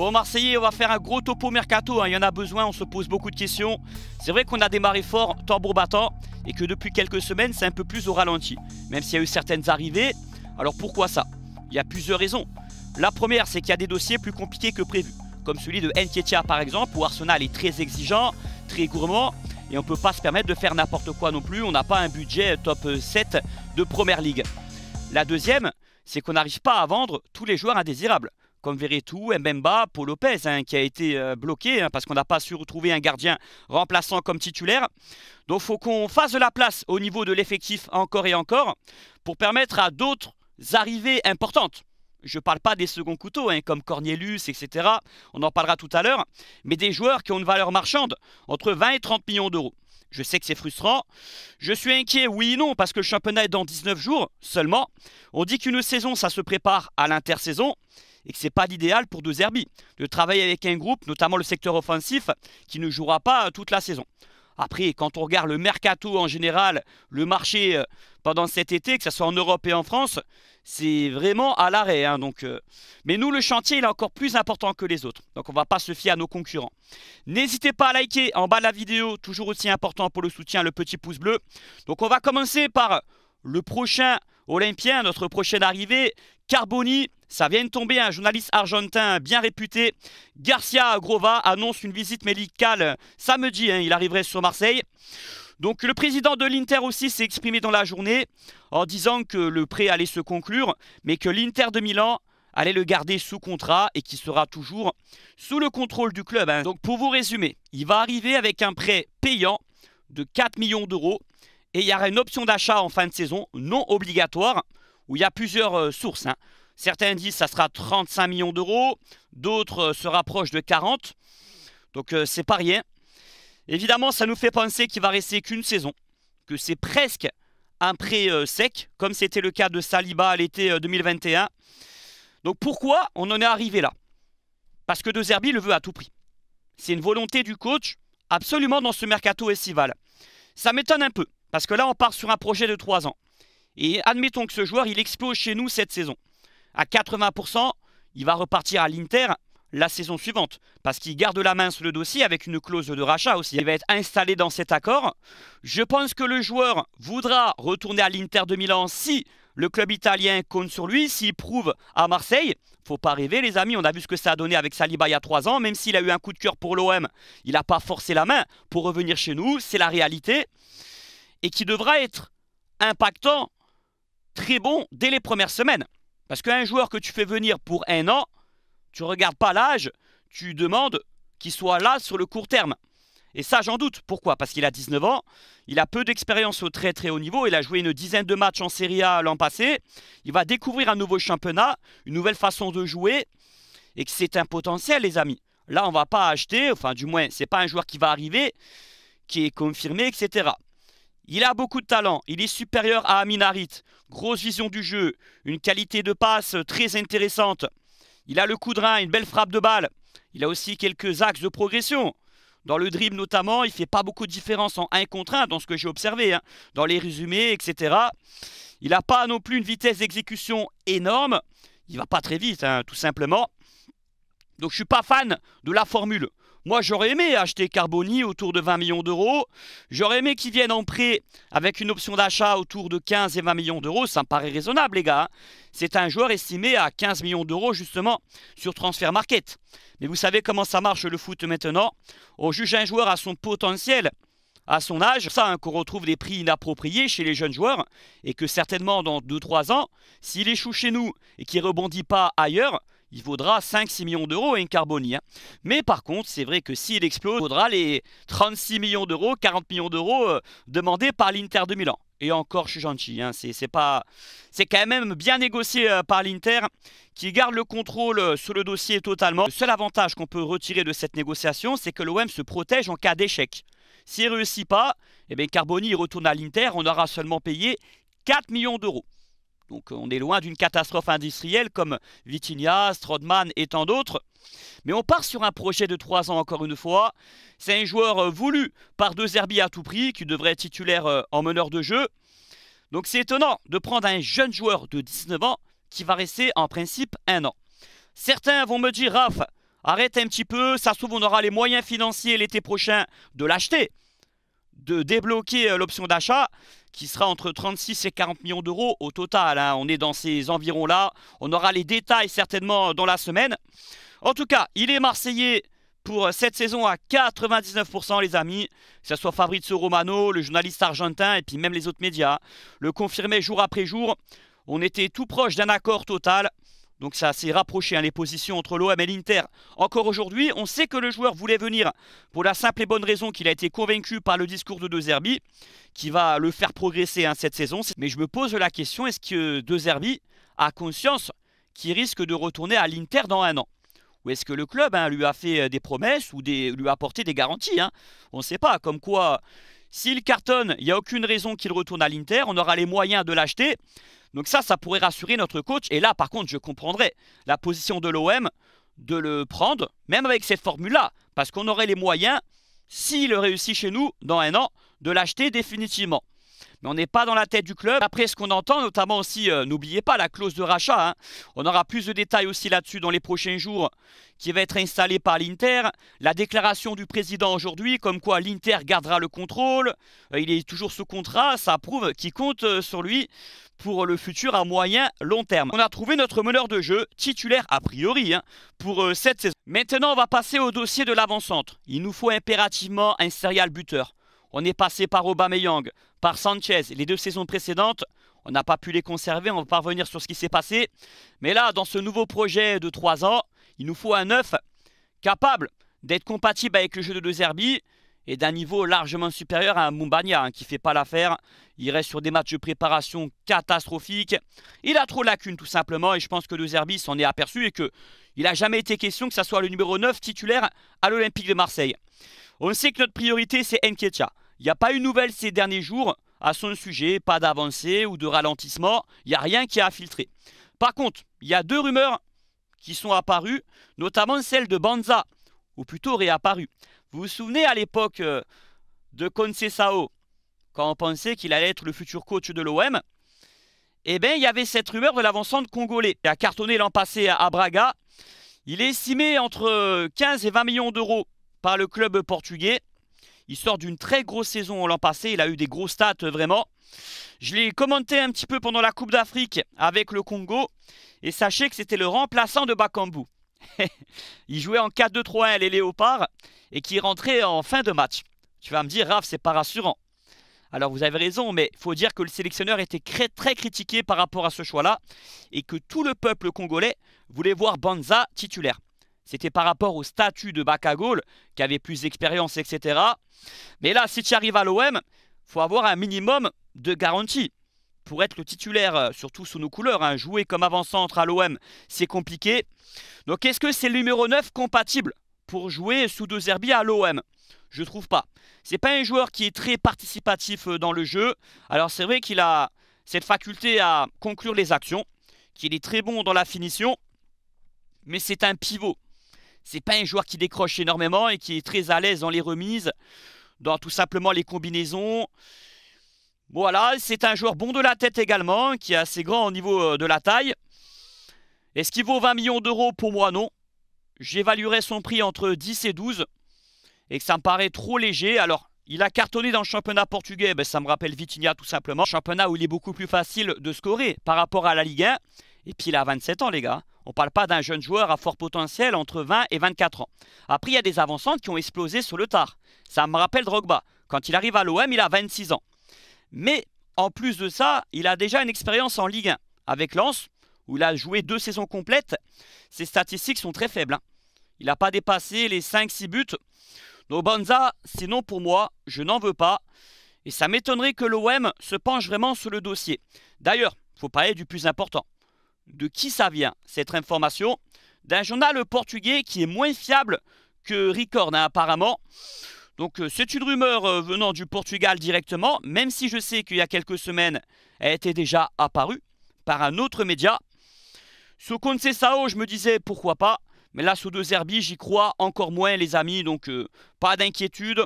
Bon Marseillais, on va faire un gros topo mercato, hein. il y en a besoin, on se pose beaucoup de questions. C'est vrai qu'on a démarré fort, tambour battant, et que depuis quelques semaines, c'est un peu plus au ralenti, même s'il y a eu certaines arrivées. Alors pourquoi ça Il y a plusieurs raisons. La première, c'est qu'il y a des dossiers plus compliqués que prévu, comme celui de Nketiah par exemple, où Arsenal est très exigeant, très gourmand, et on ne peut pas se permettre de faire n'importe quoi non plus, on n'a pas un budget euh, top 7 euh, de Première Ligue. La deuxième, c'est qu'on n'arrive pas à vendre tous les joueurs indésirables comme tout Mbemba, Paul Lopez, hein, qui a été euh, bloqué hein, parce qu'on n'a pas su retrouver un gardien remplaçant comme titulaire. Donc il faut qu'on fasse de la place au niveau de l'effectif encore et encore pour permettre à d'autres arrivées importantes. Je ne parle pas des seconds couteaux, hein, comme Cornelius, etc. On en parlera tout à l'heure. Mais des joueurs qui ont une valeur marchande entre 20 et 30 millions d'euros. Je sais que c'est frustrant. Je suis inquiet, oui et non, parce que le championnat est dans 19 jours seulement. On dit qu'une saison, ça se prépare à l'intersaison et que ce n'est pas l'idéal pour deux Zerbi de travailler avec un groupe, notamment le secteur offensif, qui ne jouera pas euh, toute la saison. Après, quand on regarde le mercato en général, le marché euh, pendant cet été, que ce soit en Europe et en France, c'est vraiment à l'arrêt. Hein, donc, euh. Mais nous, le chantier, il est encore plus important que les autres. Donc on ne va pas se fier à nos concurrents. N'hésitez pas à liker en bas de la vidéo, toujours aussi important pour le soutien, le petit pouce bleu. Donc on va commencer par le prochain Olympien, notre prochaine arrivée, Carboni. Ça vient de tomber, un journaliste argentin bien réputé, Garcia Grova, annonce une visite médicale samedi. Hein, il arriverait sur Marseille. Donc le président de l'Inter aussi s'est exprimé dans la journée en disant que le prêt allait se conclure, mais que l'Inter de Milan allait le garder sous contrat et qui sera toujours sous le contrôle du club. Hein. Donc pour vous résumer, il va arriver avec un prêt payant de 4 millions d'euros et il y aura une option d'achat en fin de saison, non obligatoire, où il y a plusieurs euh, sources. Hein. Certains disent que ça sera 35 millions d'euros, d'autres euh, se rapprochent de 40. Donc euh, c'est pas rien. Évidemment, ça nous fait penser qu'il va rester qu'une saison, que c'est presque un prêt sec, comme c'était le cas de Saliba à l'été 2021. Donc pourquoi on en est arrivé là Parce que De Zerbi le veut à tout prix. C'est une volonté du coach absolument dans ce mercato estival. Ça m'étonne un peu, parce que là, on part sur un projet de 3 ans. Et admettons que ce joueur, il explose chez nous cette saison. À 80%, il va repartir à l'Inter la saison suivante. Parce qu'il garde la main sur le dossier avec une clause de rachat aussi. Il va être installé dans cet accord. Je pense que le joueur voudra retourner à l'Inter de Milan si le club italien compte sur lui. S'il prouve à Marseille, faut pas rêver les amis, on a vu ce que ça a donné avec Saliba il y a 3 ans. Même s'il a eu un coup de cœur pour l'OM, il n'a pas forcé la main pour revenir chez nous. C'est la réalité et qui devra être impactant, très bon dès les premières semaines. Parce qu'un joueur que tu fais venir pour un an, tu regardes pas l'âge, tu demandes qu'il soit là sur le court terme. Et ça, j'en doute. Pourquoi Parce qu'il a 19 ans, il a peu d'expérience au très très haut niveau, il a joué une dizaine de matchs en Serie A l'an passé, il va découvrir un nouveau championnat, une nouvelle façon de jouer, et que c'est un potentiel, les amis. Là, on va pas acheter, enfin du moins, c'est pas un joueur qui va arriver, qui est confirmé, etc. Il a beaucoup de talent, il est supérieur à Amin Harit. Grosse vision du jeu, une qualité de passe très intéressante. Il a le coup de rein, une belle frappe de balle. Il a aussi quelques axes de progression. Dans le dribble notamment, il ne fait pas beaucoup de différence en 1 contre 1, dans ce que j'ai observé, hein, dans les résumés, etc. Il n'a pas non plus une vitesse d'exécution énorme. Il va pas très vite, hein, tout simplement. Donc je ne suis pas fan de la formule. Moi, j'aurais aimé acheter Carboni autour de 20 millions d'euros. J'aurais aimé qu'il vienne en prêt avec une option d'achat autour de 15 et 20 millions d'euros. Ça me paraît raisonnable, les gars. Hein. C'est un joueur estimé à 15 millions d'euros, justement, sur Transfer Market. Mais vous savez comment ça marche le foot maintenant. On juge un joueur à son potentiel à son âge, ça, hein, qu'on retrouve des prix inappropriés chez les jeunes joueurs, et que certainement dans 2-3 ans, s'il échoue chez nous et qu'il rebondit pas ailleurs, il vaudra 5-6 millions d'euros, à une Carboni. Hein. Mais par contre, c'est vrai que s'il explose, il vaudra les 36 millions d'euros, 40 millions d'euros euh, demandés par l'Inter de Milan. Et encore, je suis gentil, hein, c'est pas, quand même bien négocié euh, par l'Inter, qui garde le contrôle euh, sur le dossier totalement. Le seul avantage qu'on peut retirer de cette négociation, c'est que l'OM se protège en cas d'échec. S'il ne réussit pas, eh bien Carboni retourne à l'Inter, on aura seulement payé 4 millions d'euros. Donc euh, on est loin d'une catastrophe industrielle comme Vitinia, Strodman et tant d'autres. Mais on part sur un projet de 3 ans encore une fois. C'est un joueur euh, voulu par deux Zerbi à tout prix, qui devrait être titulaire euh, en meneur de jeu. Donc c'est étonnant de prendre un jeune joueur de 19 ans qui va rester en principe un an. Certains vont me dire, Raph, arrête un petit peu, ça se trouve on aura les moyens financiers l'été prochain de l'acheter, de débloquer l'option d'achat qui sera entre 36 et 40 millions d'euros au total. Hein. On est dans ces environs-là. On aura les détails certainement dans la semaine. En tout cas, il est marseillais pour cette saison à 99% les amis, que ce soit Fabrizio Romano, le journaliste argentin et puis même les autres médias, le confirmaient jour après jour. On était tout proche d'un accord total. Donc ça s'est rapproché, hein, les positions entre l'OM et l'Inter. Encore aujourd'hui, on sait que le joueur voulait venir pour la simple et bonne raison qu'il a été convaincu par le discours de De Zerbi, qui va le faire progresser hein, cette saison. Mais je me pose la question, est-ce que De Zerbi a conscience qu'il risque de retourner à l'Inter dans un an ou est-ce que le club hein, lui a fait euh, des promesses ou lui a apporté des garanties On ne sait pas, comme quoi s'il cartonne, il n'y a aucune raison qu'il retourne à l'Inter. On aura les moyens de l'acheter. Donc ça, ça pourrait rassurer notre coach. Et là, par contre, je comprendrais la position de l'OM de le prendre, même avec cette formule-là, parce qu'on aurait les moyens, s'il réussit chez nous, dans un an, de l'acheter définitivement mais on n'est pas dans la tête du club. Après ce qu'on entend, notamment aussi, euh, n'oubliez pas la clause de rachat. Hein. On aura plus de détails aussi là-dessus dans les prochains jours, qui va être installée par l'Inter. La déclaration du président aujourd'hui, comme quoi l'Inter gardera le contrôle, euh, il est toujours sous contrat, ça prouve qu'il compte euh, sur lui pour le futur à moyen long terme. On a trouvé notre meneur de jeu, titulaire a priori, hein, pour cette saison. Maintenant, on va passer au dossier de l'avant-centre. Il nous faut impérativement un serial buteur. On est passé par Aubameyang, par Sanchez. Les deux saisons précédentes, on n'a pas pu les conserver. On va pas revenir sur ce qui s'est passé. Mais là, dans ce nouveau projet de 3 ans, il nous faut un neuf capable d'être compatible avec le jeu de De Zerbi et d'un niveau largement supérieur à un Mumbania qui hein, qui fait pas l'affaire. Il reste sur des matchs de préparation catastrophiques. Il a trop de lacunes tout simplement et je pense que De Zerbi s'en est aperçu et que il n'a jamais été question que ça soit le numéro 9 titulaire à l'Olympique de Marseille. On sait que notre priorité c'est Nketiah. Il n'y a pas eu de nouvelles ces derniers jours à son sujet, pas d'avancée ou de ralentissement, il n'y a rien qui a filtré. Par contre, il y a deux rumeurs qui sont apparues, notamment celle de Banza, ou plutôt réapparue. Vous vous souvenez à l'époque euh, de Sao, quand on pensait qu'il allait être le futur coach de l'OM Eh bien, il y avait cette rumeur de l'avancement congolais. Il a cartonné l'an passé à Braga. Il est estimé entre 15 euh, et 20 millions d'euros par le club portugais. Il sort d'une très grosse saison l'an passé. Il a eu des gros stats euh, vraiment. Je l'ai commenté un petit peu pendant la Coupe d'Afrique avec le Congo. Et sachez que c'était le remplaçant de Bakambu. il jouait en 4-2-3-1 les Léopards et qui rentrait en fin de match. Tu vas me dire, Raph, c'est pas rassurant. Alors vous avez raison, mais il faut dire que le sélectionneur était très, très critiqué par rapport à ce choix-là et que tout le peuple congolais voulait voir Banza titulaire. C'était par rapport au statut de goal, qui avait plus d'expérience, etc. Mais là, si tu arrives à l'OM, faut avoir un minimum de garantie. Pour être le titulaire, euh, surtout sous nos couleurs, hein, jouer comme avant-centre à l'OM, c'est compliqué. Donc est-ce que c'est le numéro 9 compatible pour jouer sous deux Zerbi à l'OM Je trouve pas. C'est pas un joueur qui est très participatif euh, dans le jeu. Alors c'est vrai qu'il a cette faculté à conclure les actions, qu'il est très bon dans la finition, mais c'est un pivot. C'est pas un joueur qui décroche énormément et qui est très à l'aise dans les remises, dans tout simplement les combinaisons. Voilà, c'est un joueur bon de la tête également, qui est assez grand au niveau euh, de la taille. Est-ce qu'il vaut 20 millions d'euros Pour moi, non. J'évaluerais son prix entre 10 et 12, et que ça me paraît trop léger. Alors, il a cartonné dans le championnat portugais, ben, ça me rappelle Vitinha tout simplement. Championnat où il est beaucoup plus facile de scorer par rapport à la Ligue 1. Et puis il a 27 ans les gars. On ne parle pas d'un jeune joueur à fort potentiel entre 20 et 24 ans. Après, il y a des avancantes qui ont explosé sur le tard. Ça me rappelle Drogba. Quand il arrive à l'OM, il a 26 ans. Mais en plus de ça, il a déjà une expérience en Ligue 1 avec Lens, où il a joué deux saisons complètes. Ses statistiques sont très faibles. Hein. Il n'a pas dépassé les 5-6 buts. Donc Banza, sinon pour moi, je n'en veux pas. Et ça m'étonnerait que l'OM se penche vraiment sur le dossier. D'ailleurs, il faut parler du plus important de qui ça vient, cette information. D'un journal portugais qui est moins fiable que Record, hein, apparemment. Donc euh, c'est une rumeur euh, venant du Portugal directement, même si je sais qu'il y a quelques semaines, elle était déjà apparue par un autre média. Sous Sao, je me disais pourquoi pas. Mais là, sous deux Zerbi, j'y crois encore moins, les amis. Donc, euh, pas d'inquiétude.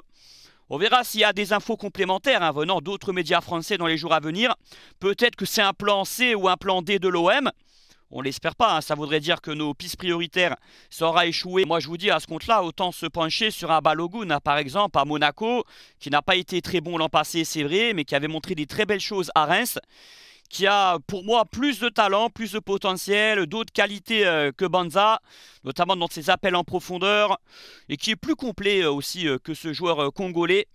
On verra s'il y a des infos complémentaires hein, venant d'autres médias français dans les jours à venir. Peut-être que c'est un plan C ou un plan D de l'OM on l'espère pas, hein. ça voudrait dire que nos pistes prioritaires, ça aura échoué. Moi je vous dis, à ce compte-là, autant se pencher sur un Balogun, hein. par exemple, à Monaco, qui n'a pas été très bon l'an passé, c'est vrai, mais qui avait montré des très belles choses à Reims qui a pour moi plus de talent, plus de potentiel, d'autres qualités euh, que Banza, notamment dans ses appels en profondeur, et qui est plus complet euh, aussi euh, que ce joueur congolais.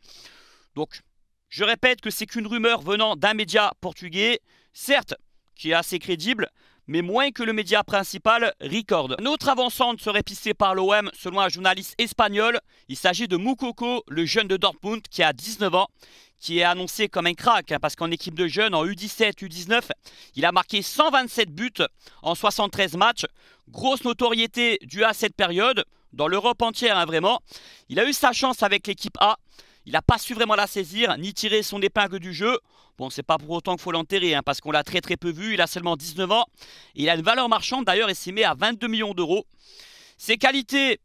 Donc, je répète que c'est qu'une rumeur venant d'un média portugais, certes, qui est assez crédible, mais moins que le média principal Record. Notre autre serait pissée par l'OM selon un journaliste espagnol. Il s'agit de Moukoko, le jeune de Dortmund qui a 19 ans qui est annoncé comme un crack, hein, parce qu'en équipe de jeunes, en U17, U19, il a marqué 127 buts en 73 matchs. Grosse notoriété due à cette période, dans l'Europe entière hein, vraiment. Il a eu sa chance avec l'équipe A. Il n'a pas su vraiment la saisir, ni tirer son épingle du jeu. Bon, c'est pas pour autant qu'il faut l'enterrer, hein, parce qu'on l'a très très peu vu. Il a seulement 19 ans. Il a une valeur marchande d'ailleurs estimée à 22 millions d'euros. Ses qualités,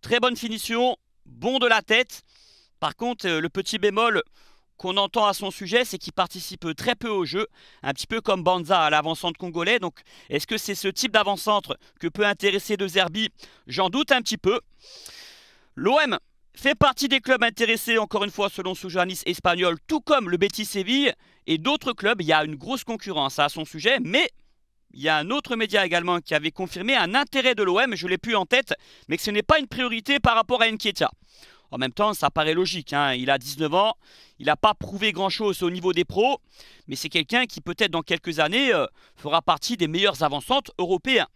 très bonne finition, bon de la tête. Par contre, euh, le petit bémol qu'on entend à son sujet, c'est qu'il participe très peu au jeu, un petit peu comme Banza à l'avant-centre congolais. Donc, est-ce que c'est ce type d'avant-centre que peut intéresser De Zerbi J'en doute un petit peu. L'OM fait partie des clubs intéressés, encore une fois, selon Soujanis espagnol, tout comme le Betis Séville et d'autres clubs. Il y a une grosse concurrence à son sujet, mais il y a un autre média également qui avait confirmé un intérêt de l'OM, je l'ai plus en tête, mais que ce n'est pas une priorité par rapport à Nketiah. En même temps, ça paraît logique. Hein. Il a 19 ans, il n'a pas prouvé grand-chose au niveau des pros, mais c'est quelqu'un qui peut-être dans quelques années euh, fera partie des meilleurs avancantes européens.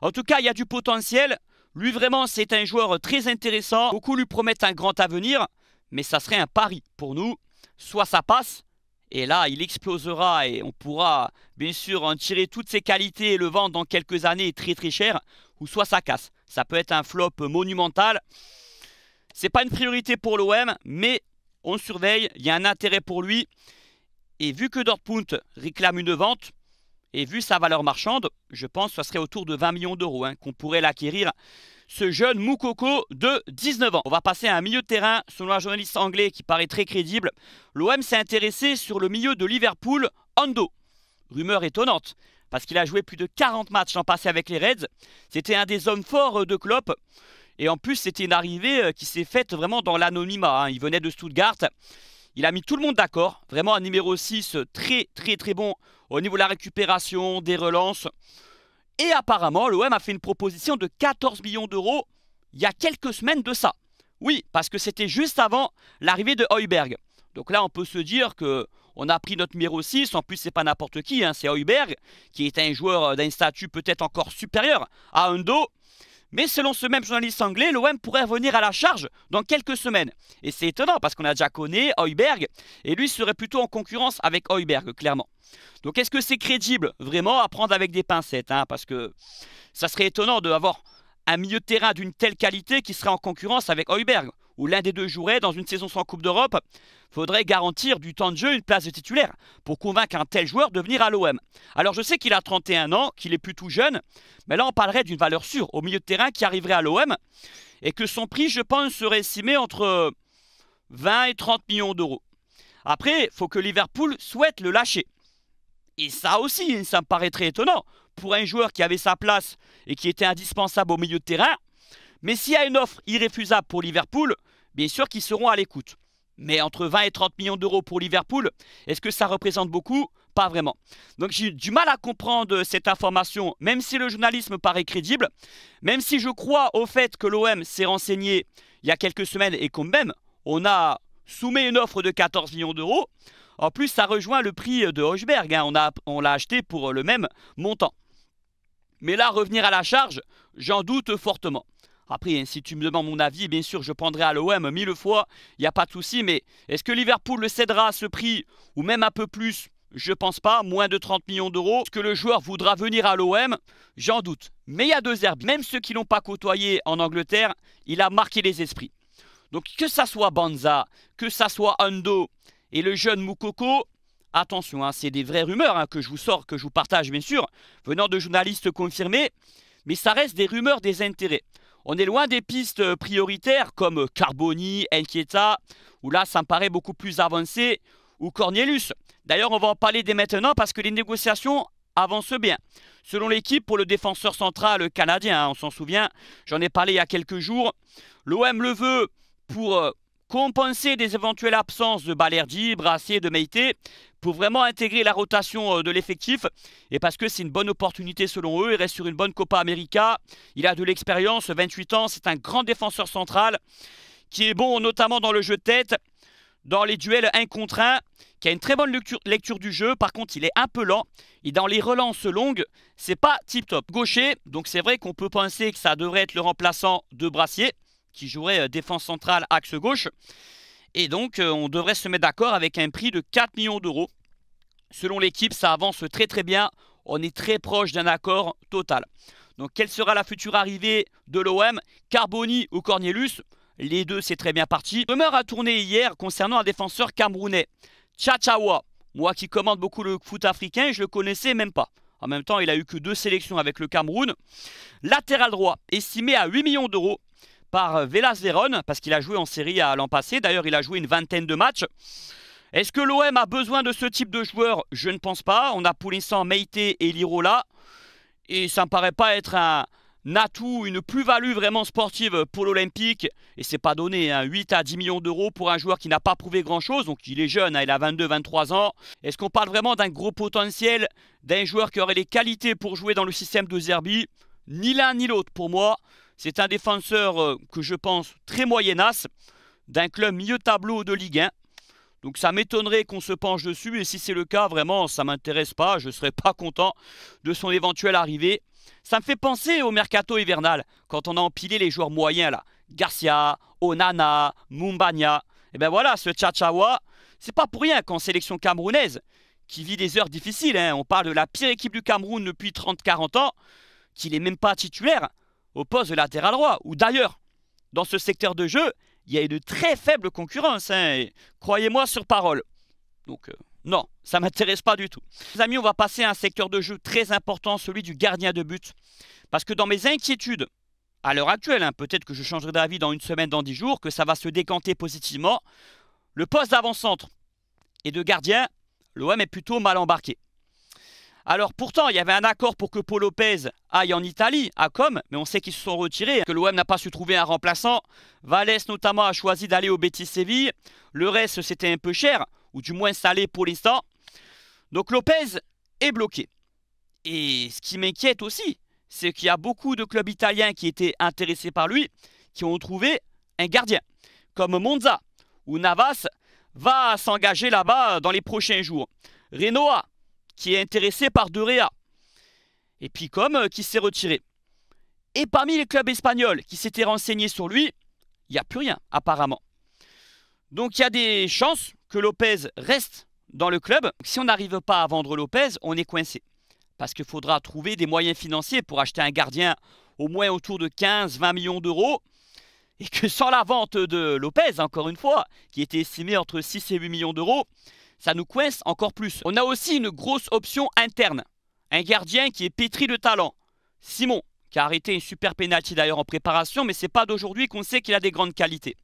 En tout cas, il y a du potentiel. Lui vraiment c'est un joueur très intéressant, beaucoup lui promettent un grand avenir, mais ça serait un pari pour nous. Soit ça passe, et là il explosera et on pourra bien sûr en tirer toutes ses qualités et le vendre dans quelques années très très cher, ou soit ça casse. Ça peut être un flop monumental. C'est pas une priorité pour l'OM, mais on surveille, il y a un intérêt pour lui. Et vu que Dortmund réclame une vente, et vu sa valeur marchande, je pense que ce serait autour de 20 millions d'euros hein, qu'on pourrait l'acquérir, ce jeune Moukoko de 19 ans. On va passer à un milieu de terrain, selon un journaliste anglais qui paraît très crédible. L'OM s'est intéressé sur le milieu de Liverpool, Ando. Rumeur étonnante, parce qu'il a joué plus de 40 matchs en passé avec les Reds. C'était un des hommes forts euh, de Klopp. Et en plus, c'était une arrivée euh, qui s'est faite vraiment dans l'anonymat. Hein. Il venait de Stuttgart. Il a mis tout le monde d'accord. Vraiment un numéro 6 euh, très très très bon au niveau de la récupération, des relances. Et apparemment, l'OM a fait une proposition de 14 millions d'euros il y a quelques semaines de ça. Oui, parce que c'était juste avant l'arrivée de Heuberg. Donc là, on peut se dire que on a pris notre numéro 6. En plus, c'est pas n'importe qui. Hein, c'est Heuberg, qui est un joueur euh, d'un statut peut-être encore supérieur à Undo. Mais selon ce même journaliste anglais, l'OM pourrait revenir à la charge dans quelques semaines. Et c'est étonnant parce qu'on a déjà connu Heuberg et lui serait plutôt en concurrence avec Heuberg, clairement. Donc est-ce que c'est crédible Vraiment à prendre avec des pincettes, hein, parce que ça serait étonnant d'avoir un milieu de terrain d'une telle qualité qui serait en concurrence avec Heuberg où l'un des deux jouerait dans une saison sans Coupe d'Europe, faudrait garantir du temps de jeu une place de titulaire pour convaincre un tel joueur de venir à l'OM. Alors je sais qu'il a 31 ans, qu'il est plutôt jeune, mais là on parlerait d'une valeur sûre au milieu de terrain qui arriverait à l'OM et que son prix, je pense, serait estimé entre 20 et 30 millions d'euros. Après, faut que Liverpool souhaite le lâcher. Et ça aussi, ça me paraît très étonnant. Pour un joueur qui avait sa place et qui était indispensable au milieu de terrain, mais s'il y a une offre irréfusable pour Liverpool, bien sûr qu'ils seront à l'écoute. Mais entre 20 et 30 millions d'euros pour Liverpool, est-ce que ça représente beaucoup Pas vraiment. Donc j'ai du mal à comprendre cette information, même si le journalisme paraît crédible, même si je crois au fait que l'OM s'est renseigné il y a quelques semaines et qu'on même, on a soumis une offre de 14 millions d'euros. En plus, ça rejoint le prix de Hochberg, hein. on l'a acheté pour le même montant. Mais là, revenir à la charge, j'en doute fortement. Après, hein, si tu me demandes mon avis, bien sûr, je prendrai à l'OM mille fois, il n'y a pas de souci. Mais est-ce que Liverpool le cédera à ce prix ou même un peu plus je ne pense pas, moins de 30 millions d'euros. Est-ce que le joueur voudra venir à l'OM J'en doute. Mais il y a deux herbes. Même ceux qui l'ont pas côtoyé en Angleterre, il a marqué les esprits. Donc que ça soit Banza, que ça soit Hondo et le jeune Moukoko, attention, hein, c'est des vraies rumeurs hein, que je vous sors, que je vous partage bien sûr, venant de journalistes confirmés, mais ça reste des rumeurs des intérêts. On est loin des pistes prioritaires comme Carboni, Enquieta, où là ça me paraît beaucoup plus avancé, ou Cornelius. D'ailleurs, on va en parler dès maintenant parce que les négociations avancent bien. Selon l'équipe, pour le défenseur central canadien, hein, on s'en souvient, j'en ai parlé il y a quelques jours, l'OM le veut pour euh, compenser des éventuelles absences de Balerdi, Brassier, de Meite pour vraiment intégrer la rotation euh, de l'effectif, et parce que c'est une bonne opportunité selon eux, il reste sur une bonne Copa América, il a de l'expérience, 28 ans, c'est un grand défenseur central, qui est bon notamment dans le jeu de tête, dans les duels 1 contre 1, qui a une très bonne lecture, lecture, du jeu. Par contre, il est un peu lent. Et dans les relances longues, c'est pas tip-top. Gaucher, donc c'est vrai qu'on peut penser que ça devrait être le remplaçant de Brassier qui jouerait euh, défense centrale, axe gauche. Et donc, euh, on devrait se mettre d'accord avec un prix de 4 millions d'euros. Selon l'équipe, ça avance très très bien. On est très proche d'un accord total. Donc, quelle sera la future arrivée de l'OM Carboni ou Cornelius Les deux, c'est très bien parti. Rumeur à tourné hier concernant un défenseur camerounais, Chachawa. Moi qui commande beaucoup le foot africain, je ne le connaissais même pas. En même temps, il a eu que deux sélections avec le Cameroun. Latéral droit, estimé à 8 millions d'euros par Velas Vérone, parce qu'il a joué en série à l'an passé. D'ailleurs, il a joué une vingtaine de matchs. Est-ce que l'OM a besoin de ce type de joueur Je ne pense pas. On a pour l'instant Meite et Lirola. Et ça ne paraît pas être un, atout, une plus-value vraiment sportive pour l'Olympique. Et c'est pas donné, hein, 8 à 10 millions d'euros pour un joueur qui n'a pas prouvé grand-chose. Donc il est jeune, hein. il a 22-23 ans. Est-ce qu'on parle vraiment d'un gros potentiel, d'un joueur qui aurait les qualités pour jouer dans le système de Zerbi Ni l'un ni l'autre pour moi. C'est un défenseur euh, que je pense très moyenasse, d'un club mieux tableau de Ligue 1. Donc ça m'étonnerait qu'on se penche dessus, et si c'est le cas, vraiment, ça ne m'intéresse pas, je ne serais pas content de son éventuelle arrivée. Ça me fait penser au mercato hivernal, quand on a empilé les joueurs moyens là. Garcia, Onana, Mumbanya. Et eh ben voilà, ce ce c'est pas pour rien qu'en sélection camerounaise, qui vit des heures difficiles, hein. on parle de la pire équipe du Cameroun depuis 30-40 ans, qu'il n'est même pas titulaire au poste de latéral droit, ou d'ailleurs, dans ce secteur de jeu, il y a une très faible concurrence, hein, croyez-moi sur parole. Donc, euh, non, ça m'intéresse pas du tout. Les amis, on va passer à un secteur de jeu très important, celui du gardien de but. Parce que dans mes inquiétudes, à l'heure actuelle, hein, peut-être que je changerai d'avis dans une semaine, dans dix jours, que ça va se décanter positivement, le poste d'avant-centre et de gardien, l'OM est plutôt mal embarqué. Alors pourtant, il y avait un accord pour que Paul Lopez aille en Italie, à Com, mais on sait qu'ils se sont retirés, que l'OM n'a pas su trouver un remplaçant. Valès notamment a choisi d'aller au Betis Séville. Le reste, c'était un peu cher, ou du moins salé pour l'instant. Donc Lopez est bloqué. Et ce qui m'inquiète aussi, c'est qu'il y a beaucoup de clubs italiens qui étaient intéressés par lui, qui ont trouvé un gardien, comme Monza, où Navas va s'engager là-bas dans les prochains jours. Renoa qui est intéressé par Derea. Et puis comme euh, qui s'est retiré. Et parmi les clubs espagnols qui s'étaient renseignés sur lui, il n'y a plus rien apparemment. Donc il y a des chances que Lopez reste dans le club. Si on n'arrive pas à vendre Lopez, on est coincé. Parce qu'il faudra trouver des moyens financiers pour acheter un gardien au moins autour de 15-20 millions d'euros. Et que sans la vente de Lopez, encore une fois, qui était estimée entre 6 et 8 millions d'euros, ça nous coince encore plus. On a aussi une grosse option interne. Un gardien qui est pétri de talent. Simon, qui a arrêté une super pénalty d'ailleurs en préparation, mais c'est pas d'aujourd'hui qu'on sait qu'il a des grandes qualités.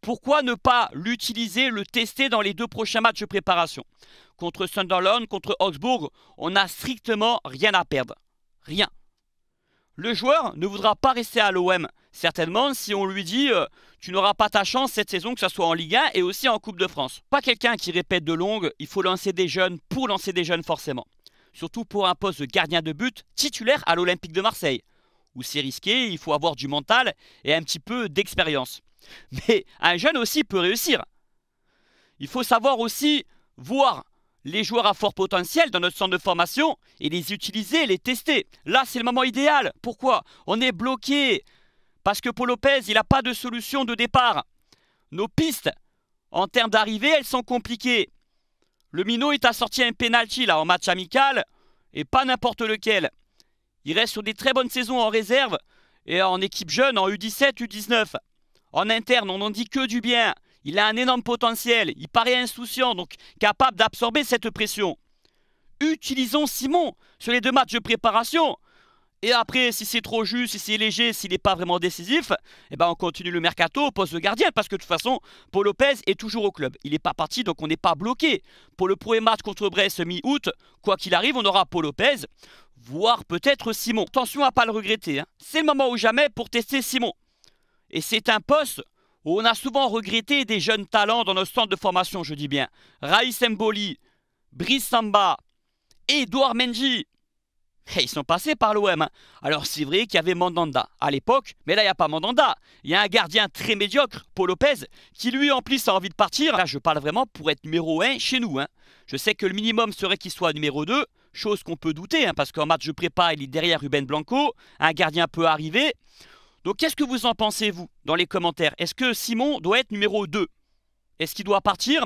Pourquoi ne pas l'utiliser, le tester dans les deux prochains matchs de préparation Contre Sunderland, contre Augsbourg, on n'a strictement rien à perdre. Rien le joueur ne voudra pas rester à l'OM. Certainement, si on lui dit euh, tu n'auras pas ta chance cette saison, que ce soit en Ligue 1 et aussi en Coupe de France. Pas quelqu'un qui répète de longue, il faut lancer des jeunes pour lancer des jeunes forcément. Surtout pour un poste de gardien de but titulaire à l'Olympique de Marseille. Où c'est risqué, il faut avoir du mental et un petit peu d'expérience. Mais un jeune aussi peut réussir. Il faut savoir aussi voir les joueurs à fort potentiel dans notre centre de formation et les utiliser, les tester. Là, c'est le moment idéal. Pourquoi On est bloqué parce que pour Lopez, il n'a pas de solution de départ. Nos pistes, en termes d'arrivée, elles sont compliquées. Le Mino est assorti un penalty là en match amical et pas n'importe lequel. Il reste sur des très bonnes saisons en réserve et en équipe jeune, en U17, U19. En interne, on n'en dit que du bien. Il a un énorme potentiel, il paraît insouciant, donc capable d'absorber cette pression. Utilisons Simon sur les deux matchs de préparation. Et après, si c'est trop juste, si c'est léger, s'il n'est pas vraiment décisif, eh ben on continue le mercato au poste de gardien parce que de toute façon, Paul Lopez est toujours au club. Il n'est pas parti, donc on n'est pas bloqué. Pour le premier match contre Brest mi-août, quoi qu'il arrive, on aura Paul Lopez, voire peut-être Simon. Attention à ne pas le regretter. Hein. C'est le moment ou jamais pour tester Simon. Et c'est un poste on a souvent regretté des jeunes talents dans nos centres de formation, je dis bien. Raïs Mboli, Brice Samba, Edouard Menji. Eh, ils sont passés par l'OM. Hein. Alors c'est vrai qu'il y avait Mandanda à l'époque, mais là il n'y a pas Mandanda. Il y a un gardien très médiocre, Paul Lopez, qui lui en sa envie de partir. Là je parle vraiment pour être numéro 1 chez nous. Hein. Je sais que le minimum serait qu'il soit numéro 2, chose qu'on peut douter, hein, parce qu'en match de prépa il est derrière Ruben Blanco, un gardien peut arriver. Donc qu'est-ce que vous en pensez, vous, dans les commentaires Est-ce que Simon doit être numéro 2 Est-ce qu'il doit partir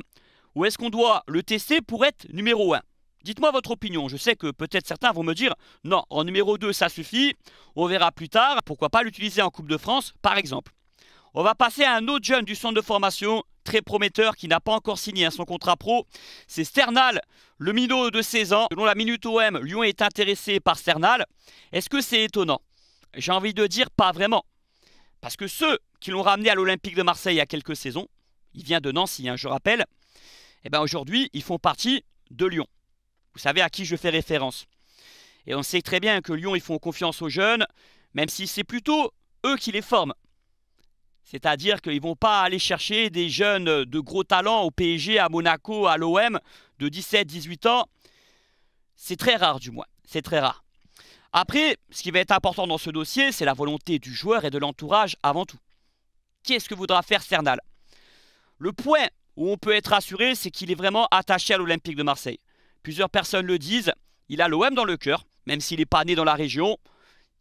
Ou est-ce qu'on doit le tester pour être numéro 1 Dites-moi votre opinion. Je sais que peut-être certains vont me dire non, en numéro 2, ça suffit. On verra plus tard. Pourquoi pas l'utiliser en Coupe de France, par exemple. On va passer à un autre jeune du centre de formation, très prometteur, qui n'a pas encore signé hein, son contrat pro. C'est Sternal, le minot de 16 ans. Selon la Minute OM, Lyon est intéressé par Sternal. Est-ce que c'est étonnant J'ai envie de dire pas vraiment. Parce que ceux qui l'ont ramené à l'Olympique de Marseille il y a quelques saisons, il vient de Nancy, je rappelle, eh ben aujourd'hui, ils font partie de Lyon. Vous savez à qui je fais référence. Et on sait très bien que Lyon, ils font confiance aux jeunes, même si c'est plutôt eux qui les forment. C'est-à-dire qu'ils ne vont pas aller chercher des jeunes de gros talents au PSG, à Monaco, à l'OM, de 17-18 ans. C'est très rare du moins, c'est très rare. Après, ce qui va être important dans ce dossier, c'est la volonté du joueur et de l'entourage avant tout. Qu'est-ce que voudra faire Cernal Le point où on peut être assuré, c'est qu'il est vraiment attaché à l'Olympique de Marseille. Plusieurs personnes le disent, il a l'OM dans le cœur, même s'il n'est pas né dans la région.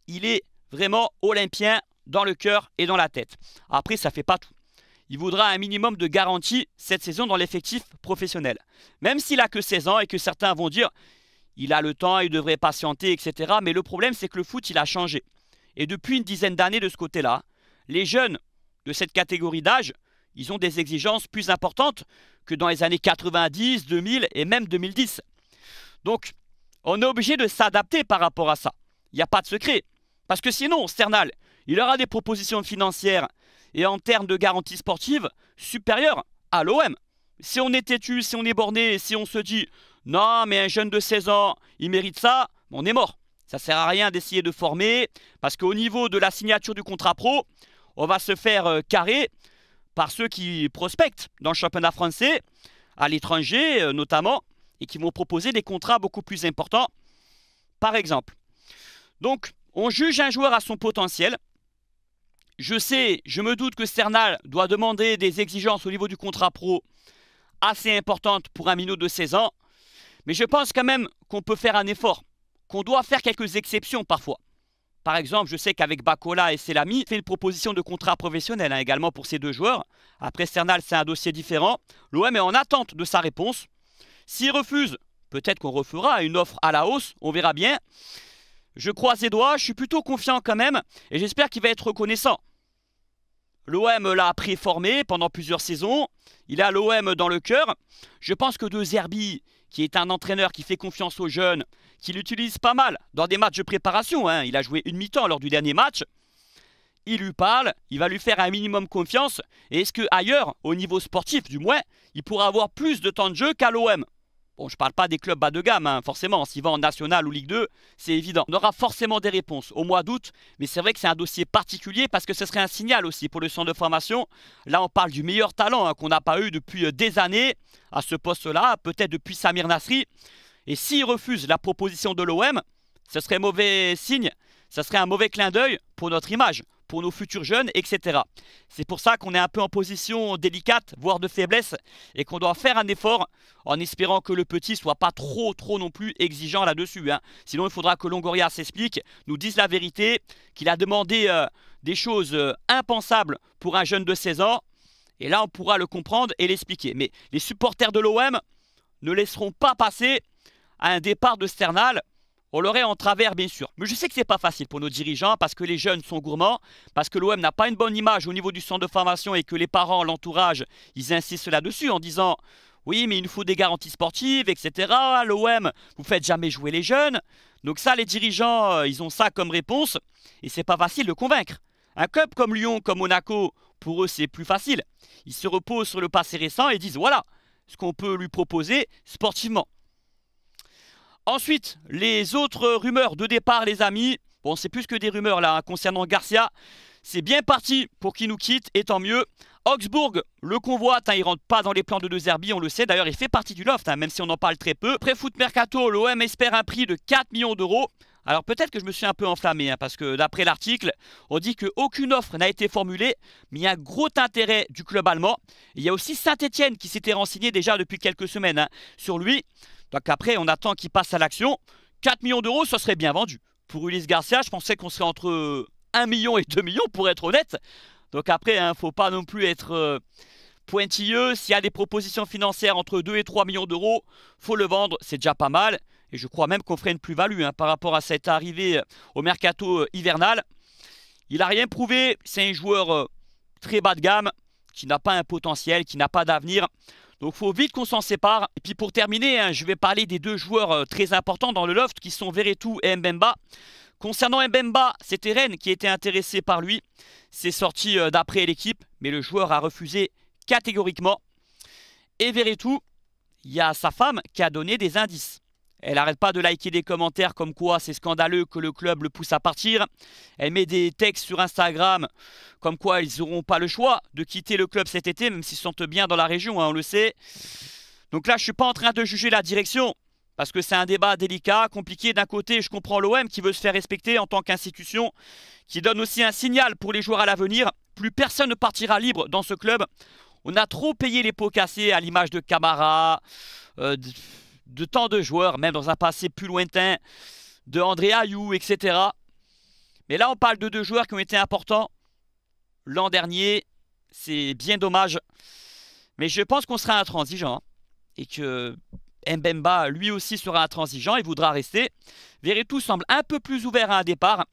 Il est vraiment olympien dans le cœur et dans la tête. Après, ça ne fait pas tout. Il voudra un minimum de garantie cette saison dans l'effectif professionnel. Même s'il a que 16 ans et que certains vont dire il a le temps, il devrait patienter, etc. Mais le problème, c'est que le foot, il a changé. Et depuis une dizaine d'années de ce côté-là, les jeunes de cette catégorie d'âge, ils ont des exigences plus importantes que dans les années 90, 2000 et même 2010. Donc, on est obligé de s'adapter par rapport à ça. Il n'y a pas de secret. Parce que sinon, Sternal, il aura des propositions financières et en termes de garantie sportive supérieures à l'OM. Si on est têtu, si on est borné, si on se dit non, mais un jeune de 16 ans, il mérite ça. On est mort. Ça ne sert à rien d'essayer de former parce qu'au niveau de la signature du contrat pro, on va se faire euh, carrer par ceux qui prospectent dans le championnat français, à l'étranger euh, notamment, et qui vont proposer des contrats beaucoup plus importants, par exemple. Donc, on juge un joueur à son potentiel. Je sais, je me doute que Sternal doit demander des exigences au niveau du contrat pro assez importantes pour un minot de 16 ans. Mais je pense quand même qu'on peut faire un effort, qu'on doit faire quelques exceptions parfois. Par exemple, je sais qu'avec Bacola et Selami, il fait une proposition de contrat professionnel hein, également pour ces deux joueurs. Après Cernal, c'est un dossier différent. L'OM est en attente de sa réponse. S'il refuse, peut-être qu'on refera une offre à la hausse, on verra bien. Je croise les doigts, je suis plutôt confiant quand même, et j'espère qu'il va être reconnaissant. L'OM l'a préformé pendant plusieurs saisons, il a l'OM dans le cœur. Je pense que De Zerbi, qui est un entraîneur qui fait confiance aux jeunes, qui l'utilise pas mal dans des matchs de préparation. Hein. Il a joué une mi-temps lors du dernier match. Il lui parle, il va lui faire un minimum confiance. Et est-ce qu'ailleurs, au niveau sportif du moins, il pourra avoir plus de temps de jeu qu'à l'OM Bon, je ne parle pas des clubs bas de gamme, hein, forcément. S'il va en National ou Ligue 2, c'est évident. On aura forcément des réponses au mois d'août, mais c'est vrai que c'est un dossier particulier parce que ce serait un signal aussi pour le centre de formation. Là, on parle du meilleur talent hein, qu'on n'a pas eu depuis euh, des années à ce poste-là, peut-être depuis Samir Nasri. Et s'il refuse la proposition de l'OM, ce serait mauvais signe, ce serait un mauvais clin d'œil pour notre image pour nos futurs jeunes, etc. C'est pour ça qu'on est un peu en position délicate, voire de faiblesse, et qu'on doit faire un effort en espérant que le petit soit pas trop, trop non plus exigeant là-dessus. Hein. Sinon, il faudra que Longoria s'explique, nous dise la vérité, qu'il a demandé euh, des choses euh, impensables pour un jeune de 16 ans. Et là, on pourra le comprendre et l'expliquer. Mais les supporters de l'OM ne laisseront pas passer à un départ de Sternal on l'aurait en travers, bien sûr. Mais je sais que ce n'est pas facile pour nos dirigeants parce que les jeunes sont gourmands, parce que l'OM n'a pas une bonne image au niveau du centre de formation et que les parents, l'entourage, ils insistent là-dessus en disant oui, mais il nous faut des garanties sportives, etc. L'OM, vous faites jamais jouer les jeunes. Donc ça, les dirigeants, euh, ils ont ça comme réponse et c'est pas facile de convaincre. Un club comme Lyon, comme Monaco, pour eux, c'est plus facile. Ils se reposent sur le passé récent et disent voilà ce qu'on peut lui proposer sportivement. Ensuite, les autres rumeurs de départ, les amis. Bon, c'est plus que des rumeurs là hein, concernant Garcia. C'est bien parti pour qu'il nous quitte et tant mieux. Augsbourg, le convoi, il il rentre pas dans les plans de De Zerbi, on le sait. D'ailleurs, il fait partie du loft, hein, même si on en parle très peu. Pré-foot mercato, l'OM espère un prix de 4 millions d'euros. Alors peut-être que je me suis un peu enflammé, hein, parce que d'après l'article, on dit qu'aucune offre n'a été formulée, mais il y a un gros intérêt du club allemand. il y a aussi Saint-Etienne qui s'était renseigné déjà depuis quelques semaines sur lui. Donc après, on attend qu'il passe à l'action. 4 millions d'euros, ce serait bien vendu. Pour Ulysse Garcia, je pensais qu'on serait entre 1 euh, million et 2 millions, pour être honnête. Donc après, il hein, ne faut pas non plus être euh, pointilleux. S'il y a des propositions financières entre 2 et 3 millions d'euros, faut le vendre, c'est déjà pas mal. Et je crois même qu'on ferait une plus-value hein, par rapport à cette arrivée euh, au mercato hivernal. Il n'a rien prouvé, c'est un joueur très bas de gamme, qui n'a pas un potentiel, qui n'a pas d'avenir. Donc faut vite qu'on s'en sépare. Et puis pour terminer, hein, je vais parler des deux joueurs euh, très importants dans le loft qui sont Veretout et Mbemba. Concernant Mbemba, c'était Rennes qui était intéressé par lui. C'est sorti euh, d'après l'équipe, mais le joueur a refusé catégoriquement. Et Veretout, il y a sa femme qui a donné des indices. Elle n'arrête pas de liker des commentaires comme quoi c'est scandaleux que le club le pousse à partir. Elle met des textes sur Instagram comme quoi ils n'auront pas le choix de quitter le club cet été, même s'ils se sentent bien dans la région, hein, on le sait. Donc là, je ne suis pas en train de juger la direction. Parce que c'est un débat délicat, compliqué. D'un côté, je comprends l'OM qui veut se faire respecter en tant qu'institution, qui donne aussi un signal pour les joueurs à l'avenir. Plus personne ne partira libre dans ce club. On a trop payé les pots cassés à l'image de Camara, euh, de tant de joueurs, même dans un passé plus lointain, de André Ayou, etc. Mais là, on parle de deux joueurs qui ont été importants l'an dernier. C'est bien dommage. Mais je pense qu'on sera intransigeant. Hein, et que Mbemba, lui aussi, sera intransigeant. Il voudra rester. Verretou semble un peu plus ouvert à un départ.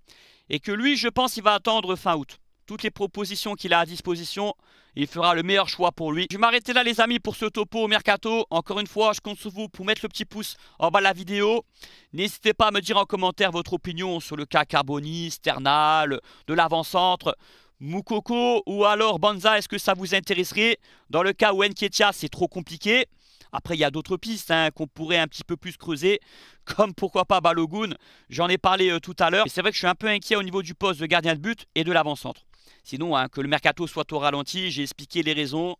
Et que lui, je pense, il va attendre fin août. Toutes les propositions qu'il a à disposition, il fera le meilleur choix pour lui. Je vais m'arrêter là les amis pour ce topo au mercato. Encore une fois, je compte sur vous pour mettre le petit pouce en bas de la vidéo. N'hésitez pas à me dire en commentaire votre opinion sur le cas Carboni, Sternal, de l'avant-centre. Mukoko ou alors Banza, est-ce que ça vous intéresserait Dans le cas où Nketiah, c'est trop compliqué. Après, il y a d'autres pistes hein, qu'on pourrait un petit peu plus creuser, comme pourquoi pas Balogun. J'en ai parlé euh, tout à l'heure. C'est vrai que je suis un peu inquiet au niveau du poste de gardien de but et de l'avant-centre. Sinon, hein, que le mercato soit au ralenti, j'ai expliqué les raisons.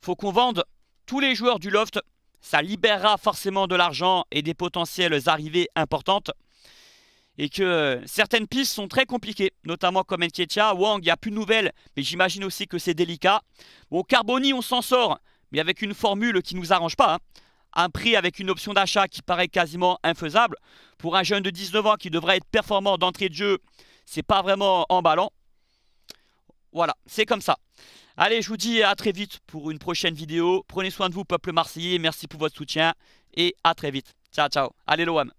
Faut qu'on vende tous les joueurs du loft. Ça libérera forcément de l'argent et des potentielles arrivées importantes. Et que certaines pistes sont très compliquées, notamment comme Enketia. Wang, il n'y a plus de nouvelles, mais j'imagine aussi que c'est délicat. Bon, Carboni, on s'en sort, mais avec une formule qui ne nous arrange pas. Hein. un prix avec une option d'achat qui paraît quasiment infaisable. Pour un jeune de 19 ans qui devrait être performant d'entrée de jeu, c'est pas vraiment emballant. Voilà, c'est comme ça. Allez, je vous dis à très vite pour une prochaine vidéo. Prenez soin de vous, peuple marseillais. Merci pour votre soutien. Et à très vite. Ciao, ciao. Allez, l'OM.